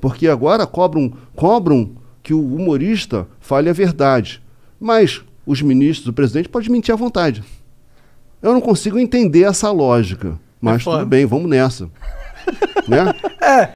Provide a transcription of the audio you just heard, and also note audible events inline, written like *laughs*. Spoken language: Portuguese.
porque agora cobram, cobram que o humorista fale a verdade. Mas os ministros, o presidente pode mentir à vontade. Eu não consigo entender essa lógica. Mas é tudo bem, vamos nessa. *laughs* né? É.